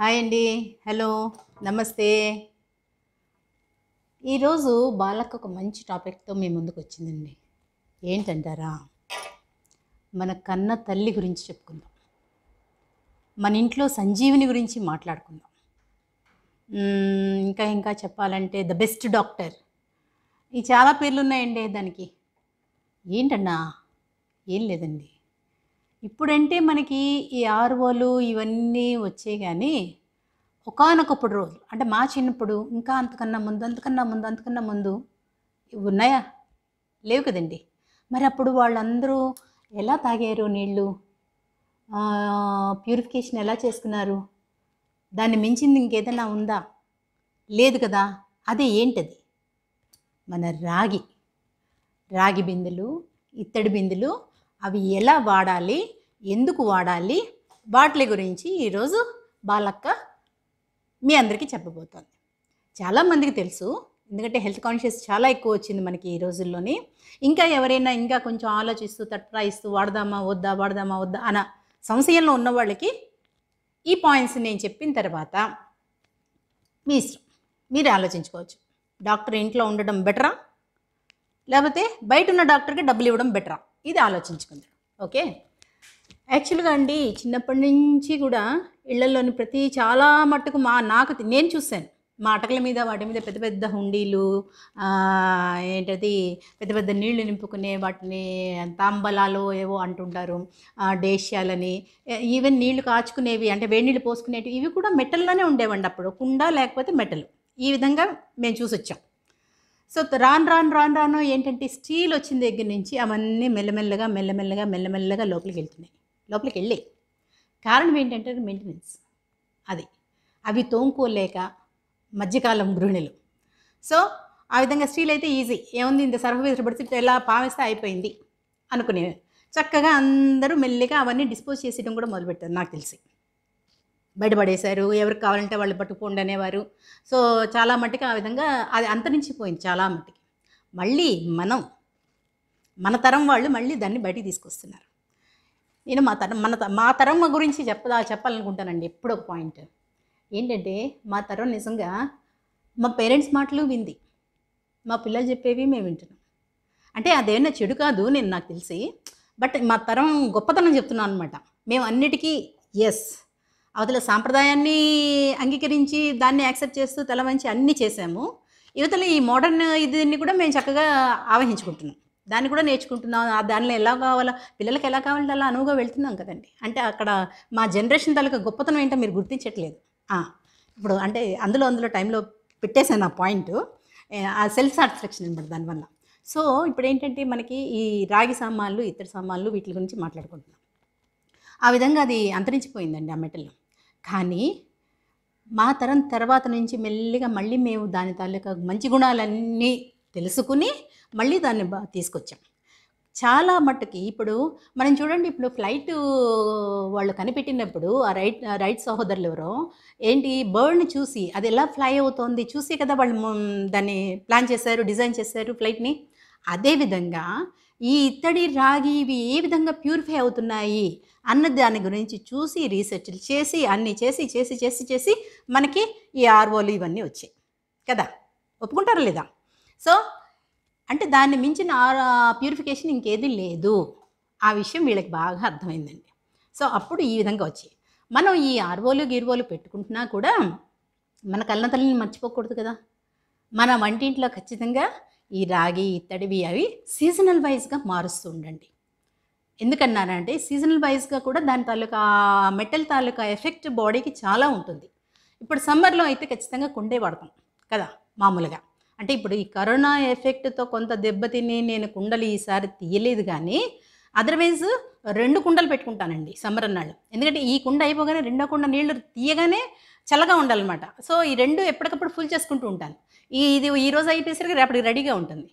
hi అండి hello నమస్తే ఈరోజు బాలక్క ఒక మంచి టాపిక్తో మీ ముందుకు వచ్చిందండి ఏంటంటారా మన కన్న తల్లి గురించి చెప్పుకుందాం మన ఇంట్లో సంజీవిని గురించి మాట్లాడుకుందాం ఇంకా ఇంకా చెప్పాలంటే ద బెస్ట్ డాక్టర్ ఈ చాలా పేర్లు ఉన్నాయండి దానికి ఏంటన్నా ఏం లేదండి ఇప్పుడంటే మనకి ఈ ఆర్ఓలు ఇవన్నీ వచ్చాయి కానీ ఒకనొకప్పుడు రోజులు అంటే మా చిన్నప్పుడు ఇంకా అంతకన్నా ముందు అంతకన్నా ముందు అంతకన్నా ముందు ఉన్నాయా లేవు కదండి మరి అప్పుడు వాళ్ళందరూ ఎలా తాగారు నీళ్ళు ప్యూరిఫికేషన్ ఎలా చేసుకున్నారు దాన్ని మించింది ఇంకేదన్నా ఉందా లేదు కదా అదే ఏంటది మన రాగి రాగి బిందెలు ఇత్తడి బిందెలు అవి ఎలా వాడాలి ఎందుకు వాడాలి వాటి గురించి ఈరోజు బాలక్క మీ అందరికీ చెప్పబోతోంది చాలామందికి తెలుసు ఎందుకంటే హెల్త్ కాన్షియస్ చాలా ఎక్కువ వచ్చింది మనకి ఈ రోజుల్లోని ఇంకా ఎవరైనా ఇంకా కొంచెం ఆలోచిస్తూ తట్రాయిస్తూ వాడదామా వద్దా వాడదామా వద్దా అన్న సంశయంలో ఉన్న వాళ్ళకి ఈ పాయింట్స్ నేను చెప్పిన తర్వాత మీ ఇష్టం మీరు ఆలోచించుకోవచ్చు డాక్టర్ ఇంట్లో ఉండడం బెటరా లేకపోతే బయట ఉన్న డాక్టర్కి డబ్బులు ఇవ్వడం బెటరా ఇది ఆలోచించుకుందాం ఓకే యాక్చువల్గా అండి చిన్నప్పటి నుంచి కూడా ఇళ్లలోని ప్రతి చాలా మట్టుకు మా నాకు నేను చూశాను మా అటకల మీద వాటి మీద పెద్ద పెద్ద హుండీలు ఏంటది పెద్ద పెద్ద నీళ్లు నింపుకునే వాటిని తాంబలాలు ఏవో అంటుంటారు డేష్యాలని ఈవెన్ నీళ్లు కాచుకునేవి అంటే వేడి నీళ్ళు పోసుకునేవి ఇవి కూడా మెటల్లోనే ఉండేవండి అప్పుడు కుండ లేకపోతే మెటల్ ఈ విధంగా మేము చూసొచ్చాం సో రాన్ రాను రాను రాను ఏంటంటే స్టీల్ వచ్చిన దగ్గర నుంచి అవన్నీ మెల్లమెల్లగా మెల్లమెల్లగా మెల్లమెల్లగా లోపలికి వెళ్తున్నాయి లోపలికి వెళ్ళే కారణం ఏంటంటే మెయింటెనెన్స్ అది అవి తోముకోలేక మధ్యకాలం గృహిణులు సో ఆ విధంగా స్టీల్ అయితే ఈజీ ఏముంది ఇంత సర్ఫ్ విసిరబడితే ఎలా పామిస్తే అయిపోయింది అనుకునే చక్కగా అందరూ మెల్లిగా అవన్నీ డిస్పోజ్ చేసేయడం కూడా మొదలుపెట్టారు నాకు తెలిసి బయటపడేశారు ఎవరికి కావాలంటే వాళ్ళు పట్టుకోండి అనేవారు సో చాలా మట్టుకు ఆ విధంగా అది అంతరించిపోయింది చాలా మట్టుకి మళ్ళీ మనం మన తరం వాళ్ళు మళ్ళీ దాన్ని బయటికి తీసుకొస్తున్నారు నేను మా తరం మన మా తరం గురించి చెప్పదా చెప్పాలనుకుంటానండి ఎప్పుడో ఒక పాయింట్ ఏంటంటే మా తరం నిజంగా మా పేరెంట్స్ మాటలు వింది మా పిల్లలు చెప్పేవి మేము వింటున్నాం అంటే అదేమన్నా చెడు కాదు నేను నాకు తెలిసి బట్ మా తరం గొప్పతనం చెప్తున్నాను అనమాట మేము అన్నిటికీ ఎస్ అవతల సాంప్రదాయాన్ని అంగీకరించి దాన్ని యాక్సెప్ట్ చేస్తూ తల మంచి అన్నీ చేసాము యువతలు ఈ మోడర్న్ ఇదిని కూడా మేము చక్కగా ఆవహించుకుంటున్నాం దాన్ని కూడా నేర్చుకుంటున్నాం ఆ దానిలో ఎలా కావాలో పిల్లలకి ఎలా కావాలంటే అలా అనువుగా వెళ్తున్నాం కదండి అంటే అక్కడ మా జనరేషన్ తలక గొప్పతనం ఏంటో మీరు గుర్తించట్లేదు ఇప్పుడు అంటే అందులో అందులో టైంలో పెట్టేశాను ఆ పాయింట్ ఆ సెల్ఫ్ సాటిస్ఫాక్షన్ అనమాట దానివల్ల సో ఇప్పుడు ఏంటంటే మనకి ఈ రాగి సామాన్లు ఇతర సామాన్లు వీటి గురించి మాట్లాడుకుంటున్నాం ఆ విధంగా అది అంతరించిపోయిందండి ఆ మెటల్లో కానీ మా తరం తర్వాత నుంచి మెల్లిగా మళ్ళీ మేము దాని తాలూకా మంచి గుణాలన్నీ తెలుసుకుని మళ్ళీ దాన్ని తీసుకొచ్చాం చాలా మట్టుకి ఇప్పుడు మనం చూడండి ఇప్పుడు ఫ్లైట్ వాళ్ళు కనిపెట్టినప్పుడు ఆ రైట్ రైట్ సహోదరులు ఎవరో ఏంటి బర్డ్ని చూసి అది ఎలా ఫ్లై అవుతోంది చూసి కదా వాళ్ళు దాన్ని ప్లాన్ చేశారు డిజైన్ చేశారు ఫ్లైట్ని అదేవిధంగా ఈ ఇత్తడి రాగి ఇవి ఏ విధంగా ప్యూరిఫై అవుతున్నాయి అన్న దాని గురించి చూసి రీసెర్చ్లు చేసి అన్నీ చేసి చేసి చేసి చేసి మనకి ఈ ఆర్ఓలు ఇవన్నీ వచ్చాయి కదా ఒప్పుకుంటారా లేదా సో అంటే దాన్ని మించిన ప్యూరిఫికేషన్ ఇంకేది లేదు ఆ విషయం వీళ్ళకి బాగా అర్థమైందండి సో అప్పుడు ఈ విధంగా వచ్చాయి మనం ఈ ఆర్వోలు గిర్వోలు పెట్టుకుంటున్నా కూడా మన కళ్ళ తల్లిని మర్చిపోకూడదు కదా మన వంటింట్లో ఖచ్చితంగా ఈ రాగి ఇత్తడివి అవి సీజనల్ వైజ్గా మారుస్తూ ఉండండి ఎందుకన్నానంటే సీజనల్ వైజ్గా కూడా దాని తాలూకా మెటల్ తాలూకా ఎఫెక్ట్ బాడీకి చాలా ఉంటుంది ఇప్పుడు సమ్మర్లో అయితే ఖచ్చితంగా కుండే పడతాం కదా మామూలుగా అంటే ఇప్పుడు ఈ కరోనా ఎఫెక్ట్తో కొంత దెబ్బతిని నేను కుండలు ఈసారి తీయలేదు కానీ అదర్వైజ్ రెండు కుండలు పెట్టుకుంటానండి సమ్మర్ అన్నాళ్ళు ఎందుకంటే ఈ కుండ అయిపోగానే రెండో కుండ నీళ్లు తీయగానే చల్లగా ఉండాలన్నమాట సో ఈ రెండు ఎప్పటికప్పుడు ఫుల్ చేసుకుంటూ ఉంటాను ఈ ఇది ఈ రోజు అయిపోయేసరికి రేపటికి రెడీగా ఉంటుంది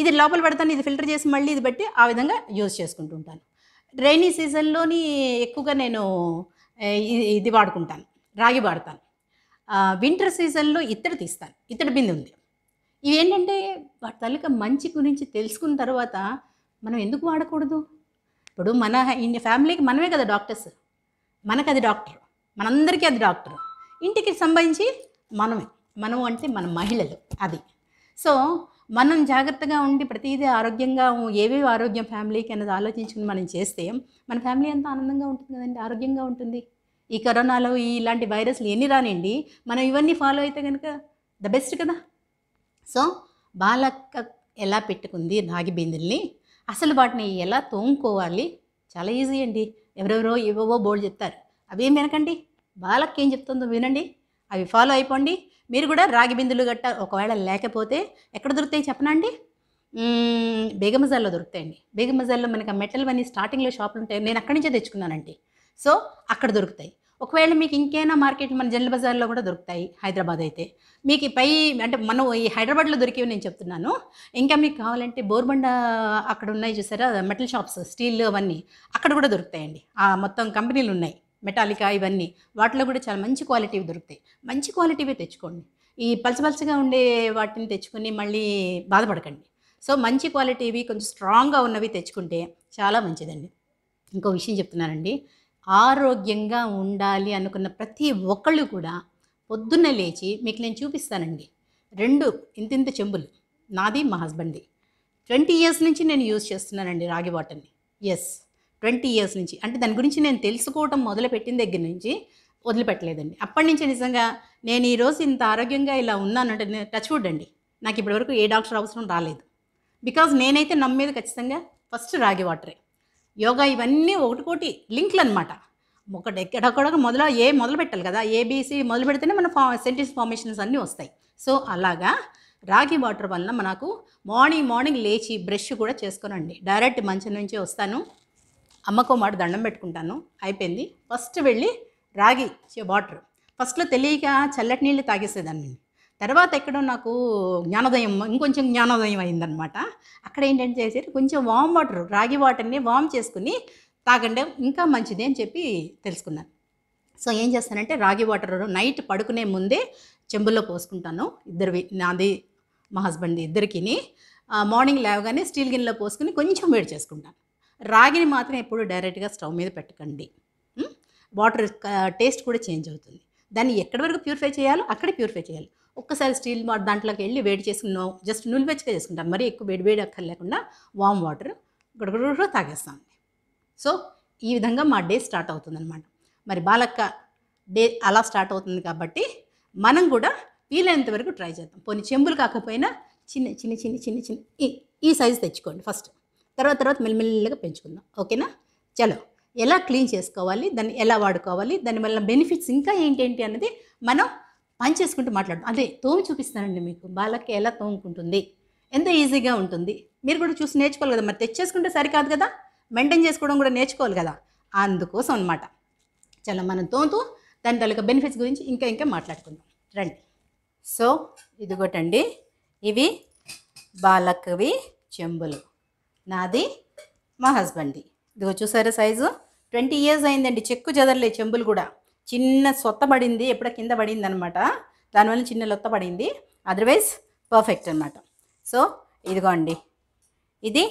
ఇది లోపల పెడతాను ఇది ఫిల్టర్ చేసి మళ్ళీ ఇది బట్టి ఆ విధంగా యూజ్ చేసుకుంటూ ఉంటాను రైనీ సీజన్లోని ఎక్కువగా నేను ఇది వాడుకుంటాను రాగి వాడతాను వింటర్ సీజన్లో ఇత్తడి తీస్తాను ఇత్తడి బిందె ఉంది ఇవేంటంటే వాటి తాలూకా మంచి గురించి తెలుసుకున్న తర్వాత మనం ఎందుకు వాడకూడదు ఇప్పుడు మన ఇన్ని ఫ్యామిలీకి మనమే కదా డాక్టర్స్ మనకు అది డాక్టర్ మనందరికీ అది డాక్టర్ ఇంటికి సంబంధించి మనమే మనం అంటే మన మహిళలు అది సో మనం జాగ్రత్తగా ఉండి ప్రతిదీ ఆరోగ్యంగా ఏవేవి ఆరోగ్యం ఫ్యామిలీకి అనేది ఆలోచించుకుని మనం చేస్తే మన ఫ్యామిలీ అంతా ఆనందంగా ఉంటుంది కదండి ఆరోగ్యంగా ఉంటుంది ఈ కరోనాలో ఇలాంటి వైరస్లు ఎన్ని రానండి మనం ఇవన్నీ ఫాలో అయితే కనుక ద బెస్ట్ కదా సో బాలక్క ఎలా పెట్టుకుంది రాగి బిందుల్ని అసలు వాటిని ఎలా తోముకోవాలి చాలా ఈజీ అండి ఎవరెవరో ఏవేవో బోర్డు చెప్తారు అవేం వెనకండి బాలక్కి ఏం చెప్తుందో వినండి అవి ఫాలో అయిపోండి మీరు కూడా రాగి బిందులు గట్ట ఒకవేళ లేకపోతే ఎక్కడ దొరుకుతాయి చెప్పనండి బేగమజాల్లో దొరుకుతాయండి బేగమజాల్లో మనకి ఆ మెటల్ అన్నీ స్టార్టింగ్లో షాపులు ఉంటాయి నేను అక్కడి నుంచే తెచ్చుకున్నానండి సో అక్కడ దొరుకుతాయి ఒకవేళ మీకు ఇంకేనా మార్కెట్ మన జనరల్ బజార్లో కూడా దొరుకుతాయి హైదరాబాద్ అయితే మీకు పై అంటే మనం ఈ హైదరాబాద్లో దొరికేవి నేను చెప్తున్నాను ఇంకా మీకు కావాలంటే బోర్బండ అక్కడ ఉన్నాయి చూసారా మెటల్ షాప్స్ స్టీల్ అవన్నీ అక్కడ కూడా దొరుకుతాయండి మొత్తం కంపెనీలు ఉన్నాయి మెటాలికా ఇవన్నీ వాటిలో కూడా చాలా మంచి క్వాలిటీవి దొరుకుతాయి మంచి క్వాలిటీవే తెచ్చుకోండి ఈ పలచపలచగా ఉండే వాటిని తెచ్చుకొని మళ్ళీ బాధపడకండి సో మంచి క్వాలిటీవి కొంచెం స్ట్రాంగ్గా ఉన్నవి తెచ్చుకుంటే చాలా మంచిదండి ఇంకో విషయం చెప్తున్నానండి ఆరోగ్యంగా ఉండాలి అనుకున్న ప్రతి ఒక్కళ్ళు కూడా పొద్దున్న లేచి మీకు నేను చూపిస్తానండి రెండు ఇంతింత చెంబులు నాది మా హస్బెండ్ది ట్వంటీ ఇయర్స్ నుంచి నేను యూజ్ చేస్తున్నానండి రాగి వాటర్ని ఎస్ ట్వంటీ ఇయర్స్ నుంచి అంటే దాని గురించి నేను తెలుసుకోవటం మొదలుపెట్టిన దగ్గర నుంచి వదిలిపెట్టలేదండి అప్పటి నుంచి నిజంగా నేను ఈరోజు ఇంత ఆరోగ్యంగా ఇలా ఉన్నానంటే నేను టచ్ చూడండి నాకు ఇప్పటివరకు ఏ డాక్టర్ అవసరం రాలేదు బికాజ్ నేనైతే నమ్మేది ఖచ్చితంగా ఫస్ట్ రాగి వాటరే యోగా ఇవన్నీ ఒకటి కోటి లింక్లు అనమాట ఒకటి ఎక్కడొక్కడ మొదలు ఏ మొదలు పెట్టాలి కదా ఏబీసీ మొదలు పెడితేనే మన ఫా సెంటెన్స్ ఫార్మేషన్స్ అన్నీ వస్తాయి సో అలాగా రాగి వాటర్ వలన మనకు మార్నింగ్ మార్నింగ్ లేచి బ్రష్ కూడా చేసుకోనండి డైరెక్ట్ మంచం నుంచే వస్తాను అమ్మకో మాట దండం పెట్టుకుంటాను అయిపోయింది ఫస్ట్ వెళ్ళి రాగి వాటర్ ఫస్ట్లో తెలియక చల్లటి నీళ్ళు తాగేసేదాన్ని తర్వాత ఎక్కడో నాకు జ్ఞానోదయం ఇంకొంచెం జ్ఞానోదయం అయిందనమాట అక్కడ ఏంటంటే చేసేది కొంచెం వామ్ వాటర్ రాగి వాటర్ని వామ్ చేసుకుని తాగండి ఇంకా మంచిది అని చెప్పి తెలుసుకున్నాను సో ఏం చేస్తానంటే రాగి వాటర్ నైట్ పడుకునే ముందే చెంబుల్లో పోసుకుంటాను ఇద్దరు నాది మా హస్బెండ్ది ఇద్దరికిని మార్నింగ్ లేవగానే స్టీల్ గిన్నెలో పోసుకుని కొంచెం వేడి చేసుకుంటాను రాగిని మాత్రం ఎప్పుడు డైరెక్ట్గా స్టవ్ మీద పెట్టకండి వాటర్ టేస్ట్ కూడా చేంజ్ అవుతుంది దాన్ని ఎక్కడి వరకు ప్యూరిఫై చేయాలో అక్కడే ప్యూరిఫై చేయాలి ఒక్కసారి స్టీల్ దాంట్లోకి వెళ్ళి వేడి చేసుకున్నాం జస్ట్ నులివెచ్చగా చేసుకుంటాం మరీ ఎక్కువ వేడి వేడి అక్కర్లేకుండా వామ్ వాటర్ గడగడ తాగేస్తాం సో ఈ విధంగా మా డే స్టార్ట్ అనమాట మరి బాలక్క డే అలా స్టార్ట్ అవుతుంది కాబట్టి మనం కూడా వీలైనంత వరకు ట్రై చేద్దాం పోనీ చెంబులు కాకపోయినా చిన్న చిన్న చిన్న చిన్న చిన్న ఈ సైజు తెచ్చుకోండి ఫస్ట్ తర్వాత తర్వాత మెల్లమెల్లగా పెంచుకుందాం ఓకేనా చలో ఎలా క్లీన్ చేసుకోవాలి దాన్ని ఎలా వాడుకోవాలి దానివల్ల బెనిఫిట్స్ ఇంకా ఏంటేంటి అనేది మనం పని చేసుకుంటూ మాట్లాడడం అదే తోము చూపిస్తానండి మీకు బాలకి ఎలా తోముకుంటుంది ఎంత ఈజీగా ఉంటుంది మీరు కూడా చూసి నేర్చుకోవాలి కదా మరి తెచ్చేసుకుంటే సరికాదు కదా మెయింటైన్ చేసుకోవడం కూడా నేర్చుకోవాలి కదా అందుకోసం అనమాట చాలా మనం తోముతూ దాని తాలూకా బెనిఫిట్స్ గురించి ఇంకా ఇంకా మాట్లాడుకుందాం రండి సో ఇదిగోటండి ఇవి బాలకవి చెంబులు నాది మా హస్బెండ్ది ఇదిగో చూసారా సైజు ట్వంటీ ఇయర్స్ అయిందండి చెక్కు చెదరలే చెంబులు కూడా చిన్న సొత్త పడింది ఎప్పుడ కింద పడింది అనమాట దానివల్ల చిన్న లొత్త పడింది అదర్వైజ్ పర్ఫెక్ట్ అనమాట సో అండి ఇది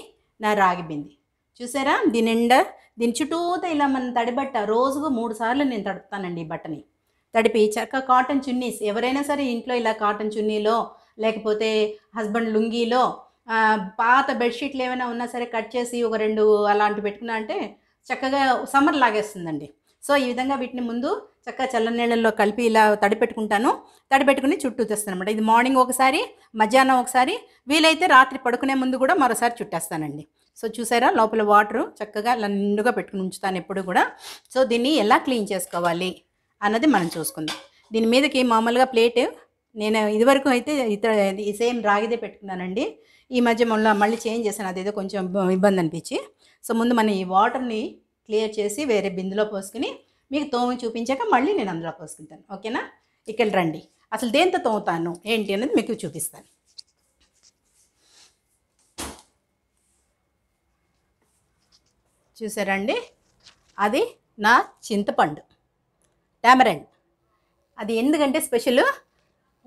నా రాగి బింది చూసారా దీని నిండా దీని చుట్టూతో ఇలా మనం తడిబట్ట రోజుకు మూడు సార్లు నేను తడుపుతానండి ఈ బట్టని తడిపి చక్క కాటన్ చున్నీస్ ఎవరైనా సరే ఇంట్లో ఇలా కాటన్ చున్నీలో లేకపోతే హస్బెండ్ లుంగీలో పాత బెడ్షీట్లు ఏమైనా ఉన్నా సరే కట్ చేసి ఒక రెండు అలాంటివి పెట్టుకున్నా అంటే చక్కగా సమ్మర్ లాగేస్తుందండి సో ఈ విధంగా వీటిని ముందు చక్కగా చల్లనీళ్ళల్లో కలిపి ఇలా తడిపెట్టుకుంటాను తడిపెట్టుకుని చుట్టూ తెస్తాను అనమాట ఇది మార్నింగ్ ఒకసారి మధ్యాహ్నం ఒకసారి వీలైతే రాత్రి పడుకునే ముందు కూడా మరోసారి చుట్టేస్తానండి సో చూసారా లోపల వాటర్ చక్కగా ఇలా నిండుగా పెట్టుకుని ఉంచుతాను ఎప్పుడు కూడా సో దీన్ని ఎలా క్లీన్ చేసుకోవాలి అన్నది మనం చూసుకుందాం దీని మీదకి మామూలుగా ప్లేట్ నేను ఇదివరకు అయితే ఇతర సేమ్ రాగిదే పెట్టుకున్నానండి ఈ మధ్య మళ్ళీ మళ్ళీ చేంజ్ చేశాను అదేదో కొంచెం ఇబ్బంది అనిపించి సో ముందు మనం ఈ వాటర్ని క్లియర్ చేసి వేరే బిందులో పోసుకుని మీకు తోమి చూపించాక మళ్ళీ నేను అందులో పోసుకుంటాను ఓకేనా ఇక్కడ రండి అసలు దేంతో తోముతాను ఏంటి అనేది మీకు చూపిస్తాను చూసారండి అది నా చింతపండు టామరెండ్ అది ఎందుకంటే స్పెషల్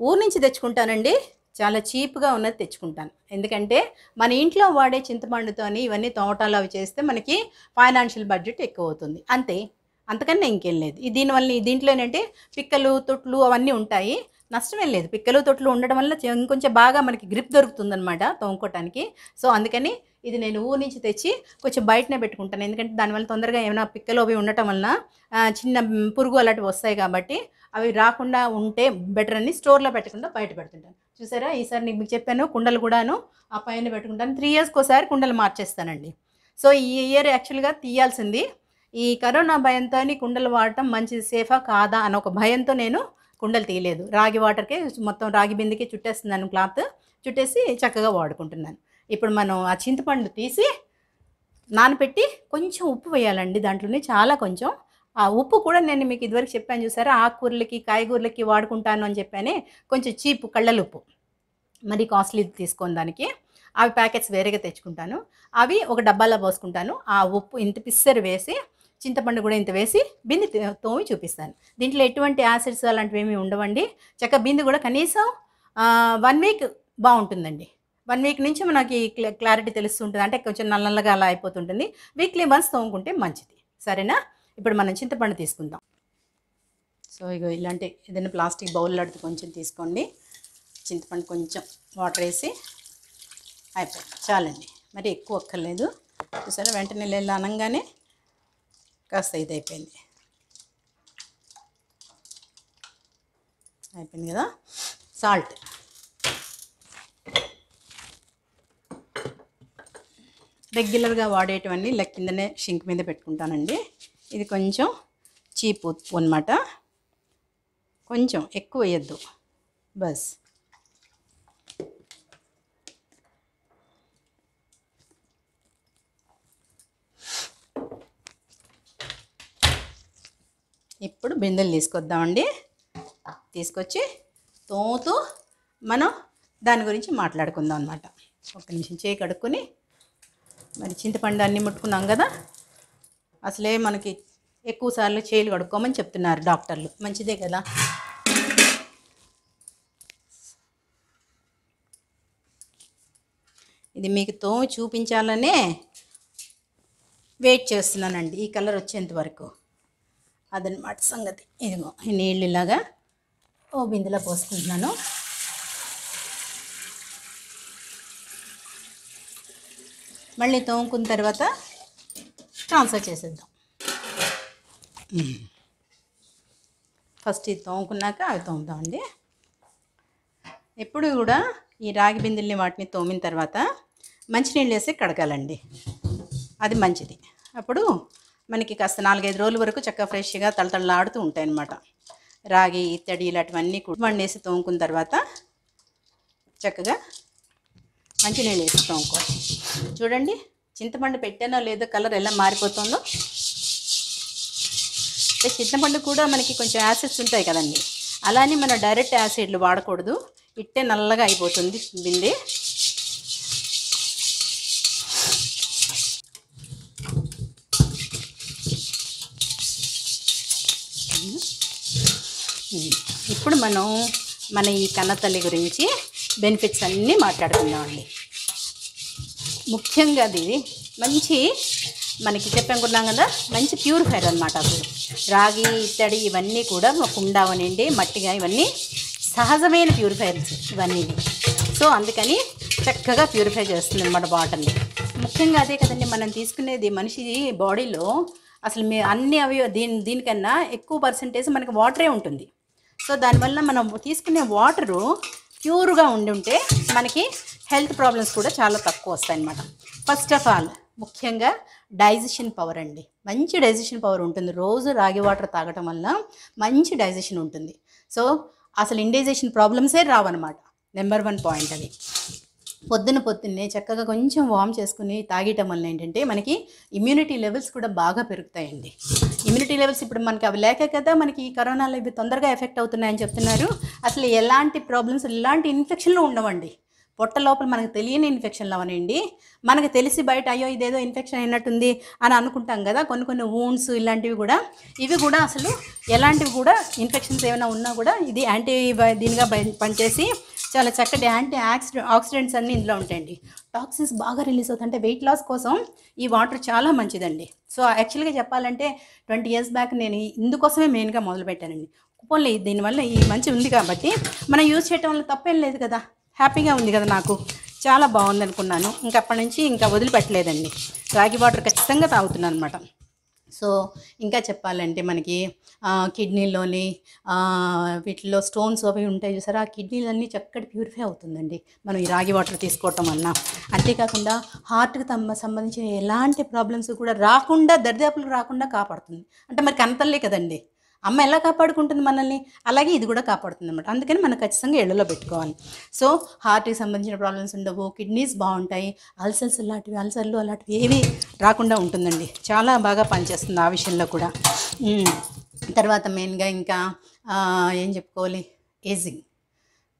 ఊరు నుంచి తెచ్చుకుంటానండి చాలా చీప్గా ఉన్నది తెచ్చుకుంటాను ఎందుకంటే మన ఇంట్లో వాడే చింతపండుతోని ఇవన్నీ తోటలు అవి చేస్తే మనకి ఫైనాన్షియల్ బడ్జెట్ ఎక్కువ అవుతుంది అంతే అంతకన్నా ఇంకేం లేదు దీనివల్ల దీంట్లో ఏంటంటే పిక్కలు తొట్లు అవన్నీ ఉంటాయి నష్టమేం లేదు పిక్కలు తొట్లు ఉండడం వల్ల ఇంకొంచెం బాగా మనకి గ్రిప్ దొరుకుతుందనమాట తోముకోవటానికి సో అందుకని ఇది నేను ఊరి నుంచి తెచ్చి కొంచెం బయటనే పెట్టుకుంటాను ఎందుకంటే దానివల్ల తొందరగా ఏమైనా పిక్కలు అవి ఉండటం వలన చిన్న పురుగు అలాంటివి వస్తాయి కాబట్టి అవి రాకుండా ఉంటే బెటర్ అని స్టోర్లో పెట్టకుండా బయట పెడుతుంటాను చూసారా ఈసారి నీకు మీకు చెప్పాను కుండలు కూడాను ఆ పైన పెట్టుకుంటాను త్రీ ఇయర్స్కి ఒకసారి కుండలు మార్చేస్తానండి సో ఈ ఇయర్ యాక్చువల్గా తీయాల్సింది ఈ కరోనా భయంతో కుండలు వాడటం మంచిది సేఫా కాదా అని ఒక భయంతో నేను కుండలు తీయలేదు రాగి వాటర్కే మొత్తం రాగి బిందికి చుట్టేస్తున్నాను క్లాత్ చుట్టేసి చక్కగా వాడుకుంటున్నాను ఇప్పుడు మనం ఆ చింతపండు తీసి నానపెట్టి కొంచెం ఉప్పు వేయాలండి దాంట్లోనే చాలా కొంచెం ఆ ఉప్పు కూడా నేను మీకు ఇదివరకు చెప్పాను చూసారా ఆకుకూరలకి కాయగూరలకి వాడుకుంటాను అని చెప్పానే కొంచెం చీప్ కళ్ళలుప్పు మరి కాస్ట్లీ తీసుకొని దానికి అవి ప్యాకెట్స్ వేరేగా తెచ్చుకుంటాను అవి ఒక డబ్బాలో పోసుకుంటాను ఆ ఉప్పు ఇంత పిస్సరు వేసి చింతపండు కూడా ఇంత వేసి బింది తోమి చూపిస్తాను దీంట్లో ఎటువంటి యాసిడ్స్ అలాంటివి ఏమీ ఉండవండి చక్క బింది కూడా కనీసం వన్ వీక్ బాగుంటుందండి వన్ వీక్ నుంచి మనకి క్లారిటీ తెలుస్తుంటుంది అంటే కొంచెం నల్లగా అలా అయిపోతుంటుంది వీక్లీ మంత్స్ తోముకుంటే మంచిది సరేనా ఇప్పుడు మనం చింతపండు తీసుకుందాం సో ఇగో ఇలాంటి ఏదైనా ప్లాస్టిక్ బౌల్ అడితే కొంచెం తీసుకోండి చింతపండు కొంచెం వాటర్ వేసి అయిపోయింది చాలండి మరి ఎక్కువ ఒక్కర్లేదు చూసారా వెంటనే నీళ్ళు అనగానే కాస్త ఇది అయిపోయింది అయిపోయింది కదా సాల్ట్ రెగ్యులర్గా వాడేటివన్నీ ఇలా కిందనే షింక్ మీద పెట్టుకుంటానండి ఇది కొంచెం చీప్ ఉప్పు అనమాట కొంచెం ఎక్కువ వేయద్దు బస్ ఇప్పుడు బిందెలు తీసుకొద్దామండి తీసుకొచ్చి తోముతూ మనం దాని గురించి మాట్లాడుకుందాం అనమాట ఒక నిమిషం చేయి కడుక్కొని మరి చింతపండు అన్నీ ముట్టుకున్నాం కదా అసలే మనకి ఎక్కువసార్లు చేయలు కడుక్కోమని చెప్తున్నారు డాక్టర్లు మంచిదే కదా ఇది మీకు తోమి చూపించాలనే వెయిట్ చేస్తున్నానండి ఈ కలర్ వచ్చేంత వరకు అదనమాట సంగతి ఇదిగో నీళ్ళు ఇలాగా ఓ బిందెలా పోసుకుంటున్నాను మళ్ళీ తోముకున్న తర్వాత ట్రాన్స్ఫర్ చేసేద్దాం ఫస్ట్ ఇది తోముకున్నాక అవి తోముదామండి ఎప్పుడు కూడా ఈ రాగి బిందెల్ని వాటిని తోమిన తర్వాత మంచినీళ్ళు వేసి కడగాలండి అది మంచిది అప్పుడు మనకి కాస్త నాలుగైదు రోజుల వరకు చక్కగా ఫ్రెష్గా తలతళ్ళాడుతూ ఉంటాయి అన్నమాట రాగి ఇత్తడి ఇలాంటివన్నీ వండేసి తోముకున్న తర్వాత చక్కగా మంచినీళ్ళు వేసి తోముకోవాలి చూడండి చింతపండు పెట్టానో లేదో కలర్ ఎలా మారిపోతుందో చింతపండు కూడా మనకి కొంచెం యాసిడ్స్ ఉంటాయి కదండి అలానే మనం డైరెక్ట్ యాసిడ్లు వాడకూడదు ఇట్టే నల్లగా అయిపోతుంది బిందె ఇప్పుడు మనం మన ఈ కన్నతల్లి గురించి బెనిఫిట్స్ అన్నీ మాట్లాడుకుందామండి ముఖ్యంగా అది మంచి మనకి చెప్పాం కదా మంచి ప్యూరిఫైర్ అనమాట అసలు రాగి ఇత్తడి ఇవన్నీ కూడా ఉండవనండి మట్టిగా ఇవన్నీ సహజమైన ప్యూరిఫైర్స్ ఇవన్నీ సో అందుకని చక్కగా ప్యూరిఫై చేస్తుంది అనమాట బాటర్ని ముఖ్యంగా అదే కదండి మనం తీసుకునేది మనిషి బాడీలో అసలు మీ అన్ని అవి దీని దీనికన్నా ఎక్కువ పర్సంటేజ్ మనకి వాటరే ఉంటుంది సో దానివల్ల మనం తీసుకునే వాటరు ప్యూర్గా ఉండి ఉంటే మనకి హెల్త్ ప్రాబ్లమ్స్ కూడా చాలా తక్కువ వస్తాయి అన్నమాట ఫస్ట్ ఆఫ్ ఆల్ ముఖ్యంగా డైజెషన్ పవర్ అండి మంచి డైజెషన్ పవర్ ఉంటుంది రోజు రాగి వాటర్ తాగటం వల్ల మంచి డైజెషన్ ఉంటుంది సో అసలు ఇండైజెషన్ ప్రాబ్లమ్సే రావన్నమాట నెంబర్ వన్ పాయింట్ అది పొద్దున పొద్దున్నే చక్కగా కొంచెం వామ్ చేసుకుని తాగటం వల్ల ఏంటంటే మనకి ఇమ్యూనిటీ లెవెల్స్ కూడా బాగా పెరుగుతాయండి ఇమ్యూనిటీ లెవెల్స్ ఇప్పుడు మనకి అవి లేక కదా మనకి ఈ కరోనాలో ఇవి తొందరగా ఎఫెక్ట్ అవుతున్నాయని చెప్తున్నారు అసలు ఎలాంటి ప్రాబ్లమ్స్ ఎలాంటి ఇన్ఫెక్షన్లు ఉండవండి పొట్ట లోపల మనకు తెలియని ఇన్ఫెక్షన్లు అవనండి మనకు తెలిసి బయట అయ్యో ఇదేదో ఇన్ఫెక్షన్ అయినట్టుంది అని అనుకుంటాం కదా కొన్ని కొన్ని వూన్స్ ఇలాంటివి కూడా ఇవి కూడా అసలు ఎలాంటివి కూడా ఇన్ఫెక్షన్స్ ఏమైనా ఉన్నా కూడా ఇది యాంటీ దీనిగా పనిచేసి చాలా చక్కటి యాంటీ ఆక్సిడె ఆక్సిడెంట్స్ అన్నీ ఇందులో ఉంటాయండి టాక్సిన్స్ బాగా రిలీజ్ అవుతాయి అంటే వెయిట్ లాస్ కోసం ఈ వాటర్ చాలా మంచిదండి సో యాక్చువల్గా చెప్పాలంటే ట్వంటీ ఇయర్స్ బ్యాక్ నేను ఇందుకోసమే మెయిన్గా మొదలుపెట్టానండి కుప్పంలో దీనివల్ల ఈ మంచి ఉంది కాబట్టి మనం యూజ్ చేయటం వల్ల తప్పేం లేదు కదా హ్యాపీగా ఉంది కదా నాకు చాలా బాగుంది అనుకున్నాను ఇంకప్పటి నుంచి ఇంకా వదిలిపెట్టలేదండి రాగి వాటర్ ఖచ్చితంగా తాగుతున్నాను అనమాట సో ఇంకా చెప్పాలంటే మనకి కిడ్నీలోని వీటిలో స్టోన్స్ అవి ఉంటాయి చూసారా ఆ కిడ్నీలన్నీ చక్కటి ప్యూరిఫై అవుతుందండి మనం ఈ రాగి వాటర్ తీసుకోవటం వలన అంతేకాకుండా హార్ట్కి సంబంధించిన ఎలాంటి ప్రాబ్లమ్స్ కూడా రాకుండా దరిదాపులకు రాకుండా కాపాడుతుంది అంటే మరి కనతల్లే కదండి అమ్మ ఎలా కాపాడుకుంటుంది మనల్ని అలాగే ఇది కూడా కాపాడుతుంది అనమాట అందుకని మనం ఖచ్చితంగా ఎళ్ళలో పెట్టుకోవాలి సో హార్ట్కి సంబంధించిన ప్రాబ్లమ్స్ ఉండవు కిడ్నీస్ బాగుంటాయి అల్సర్స్ అలాంటివి అల్సర్లు అలాంటివి ఏవి రాకుండా ఉంటుందండి చాలా బాగా పనిచేస్తుంది ఆ విషయంలో కూడా తర్వాత మెయిన్గా ఇంకా ఏం చెప్పుకోవాలి ఏజింగ్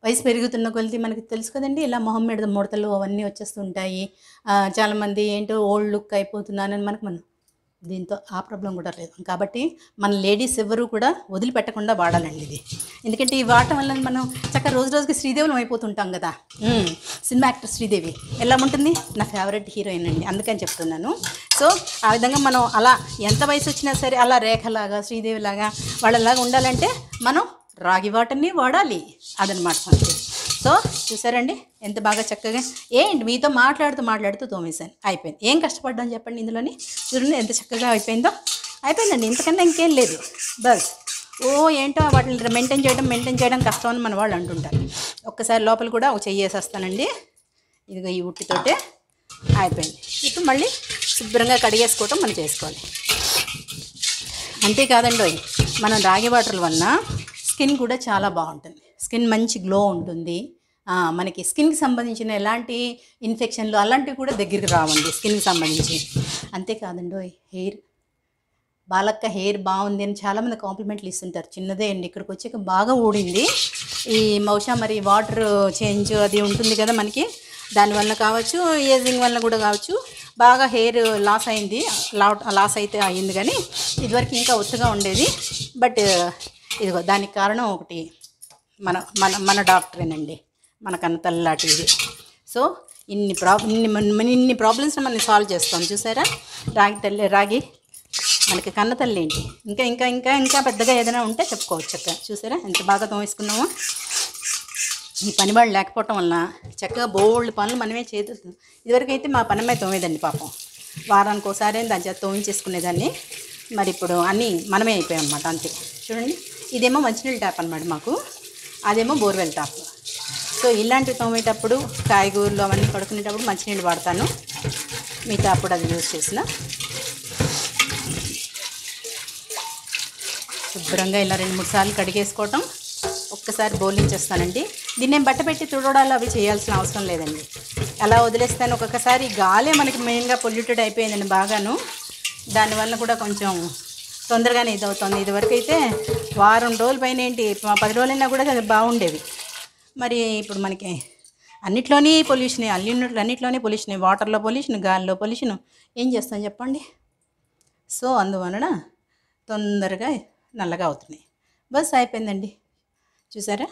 వయసు పెరుగుతున్న కొలిది మనకి తెలుసు కదండి ఇలా మొహం మీద ముడతలు అవన్నీ వచ్చేస్తుంటాయి చాలామంది ఏంటో ఓల్డ్ లుక్ అయిపోతున్నానని మనకు మనం దీంతో ఆ ప్రాబ్లం కూడా లేదు కాబట్టి మన లేడీస్ ఎవరు కూడా వదిలిపెట్టకుండా వాడాలండి ఇది ఎందుకంటే ఈ వాడటం వల్ల మనం చక్కగా రోజు రోజుకి శ్రీదేవులం అయిపోతుంటాం కదా సినిమా యాక్టర్ శ్రీదేవి ఎలా ఉంటుంది నా ఫేవరెట్ హీరోయిన్ అండి అందుకని చెప్తున్నాను సో ఆ విధంగా మనం అలా ఎంత వయసు వచ్చినా సరే అలా రేఖలాగా శ్రీదేవిలాగా వాళ్ళలాగా ఉండాలంటే మనం రాగి వాటర్ని వాడాలి అదనమాట సో చూసారండి ఎంత బాగా చక్కగా ఏంటి మీతో మాట్లాడుతూ మాట్లాడుతూ తోమేశాను అయిపోయింది ఏం కష్టపడ్డాను చెప్పండి ఇందులోని చూడండి ఎంత చక్కగా అయిపోయిందో అయిపోయిందండి ఇంతకన్నా ఇంకేం లేదు బస్ ఓ ఏంటో వాటిని మెయింటైన్ చేయడం మెయింటైన్ చేయడం కష్టం అని మన వాళ్ళు అంటుంటారు ఒక్కసారి లోపల కూడా ఒక వస్తానండి ఇదిగో ఈ ఉట్టితోటే అయిపోయింది ఇప్పుడు మళ్ళీ శుభ్రంగా కడిగేసుకోవటం మనం చేసుకోవాలి అంతేకాదండి మనం రాగి వాటర్ వలన స్కిన్ కూడా చాలా బాగుంటుంది స్కిన్ మంచి గ్లో ఉంటుంది మనకి స్కిన్కి సంబంధించిన ఎలాంటి ఇన్ఫెక్షన్లు అలాంటివి కూడా దగ్గరికి రావండి స్కిన్కి సంబంధించి అంతేకాదండి హెయిర్ బాలక్క హెయిర్ బాగుంది అని చాలామంది కాంప్లిమెంట్లు ఇస్తుంటారు చిన్నదే అండి ఇక్కడికి వచ్చాక బాగా ఊడింది ఈ బహుశా మరి వాటర్ చేంజ్ అది ఉంటుంది కదా మనకి దానివల్ల కావచ్చు ఏజింగ్ వల్ల కూడా కావచ్చు బాగా హెయిర్ లాస్ అయింది లాస్ అయితే అయింది కానీ ఇదివరకు ఇంకా ఒత్తుగా ఉండేది బట్ ఇదిగో దానికి కారణం ఒకటి మన మన మన డాక్టరేనండి మన కన్నతల్లి లాంటివి సో ఇన్ని ప్రాబ్ ఇన్ని ఇన్ని ప్రాబ్లమ్స్ని మనం సాల్వ్ చేస్తాం చూసారా రాగి తల్లి రాగి మనకి కన్న తల్లి ఏంటి ఇంకా ఇంకా ఇంకా ఇంకా పెద్దగా ఏదైనా ఉంటే చెప్పుకోవచ్చు చక్క చూసారా ఎంత బాగా తోమేసుకున్నామో ఈ పని వాళ్ళు లేకపోవటం వలన చక్కగా బోల్డ్ పనులు మనమే చేదు ఇదివరకు అయితే మా పనమే తోమేదండి పాపం వారానికి ఒకసారి దాని చేత తోమించేసుకునేదాన్ని మరి ఇప్పుడు అన్నీ మనమే అయిపోయాం అన్నమాట అంతే చూడండి ఇదేమో మంచినీళ్ళ ట్యాప్ అనమాట మాకు అదేమో బోర్వెల్ ట్యాప్ సో ఇలాంటి తోమేటప్పుడు కాయగూరలు అవన్నీ కడుకునేటప్పుడు మంచినీళ్ళు వాడతాను మిగతా అప్పుడు అది యూజ్ చేసిన శుభ్రంగా ఇలా రెండు మూడు సార్లు కడిగేసుకోవటం ఒక్కసారి బోలించేస్తానండి దీన్ని నేను బట్ట పెట్టి తుడవడాలు అవి చేయాల్సిన అవసరం లేదండి అలా వదిలేస్తాను ఒక్కొక్కసారి గాలే మనకి మెయిన్గా పొల్యూటెడ్ అయిపోయిందండి బాగాను దానివల్ల కూడా కొంచెం తొందరగానే ఇదవుతుంది ఇదివరకు అయితే వారం రోజుల పైన ఏంటి పది రోజులైనా కూడా బాగుండేవి మరి ఇప్పుడు మనకి అన్నిట్లోనే పొల్యూషన్ అన్ని అన్నిట్లోనే పొల్యూషన్ వాటర్లో పొల్యూషన్ గాలిలో పొల్యూషన్ ఏం చేస్తాం చెప్పండి సో అందువలన తొందరగా నల్లగా అవుతున్నాయి బస్ అయిపోయిందండి చూసారా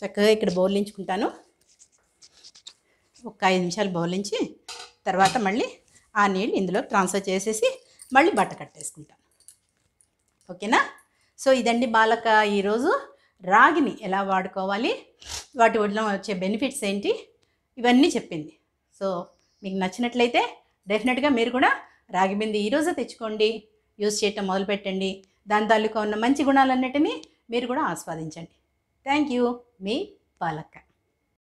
చక్కగా ఇక్కడ బౌలించుకుంటాను ఒక ఐదు నిమిషాలు బౌలించి తర్వాత మళ్ళీ ఆ నీళ్ళు ఇందులో ట్రాన్స్ఫర్ చేసేసి మళ్ళీ బట్ట కట్టేసుకుంటాను ఓకేనా సో ఇదండి బాలక ఈరోజు రాగిని ఎలా వాడుకోవాలి వాటి వల్ల వచ్చే బెనిఫిట్స్ ఏంటి ఇవన్నీ చెప్పింది సో మీకు నచ్చినట్లయితే డెఫినెట్గా మీరు కూడా రాగి బింది ఈరోజు తెచ్చుకోండి యూజ్ చేయటం మొదలుపెట్టండి దాని తాలూకా ఉన్న మంచి గుణాలన్నిటినీ మీరు కూడా ఆస్వాదించండి థ్యాంక్ యూ మీ పాలక్క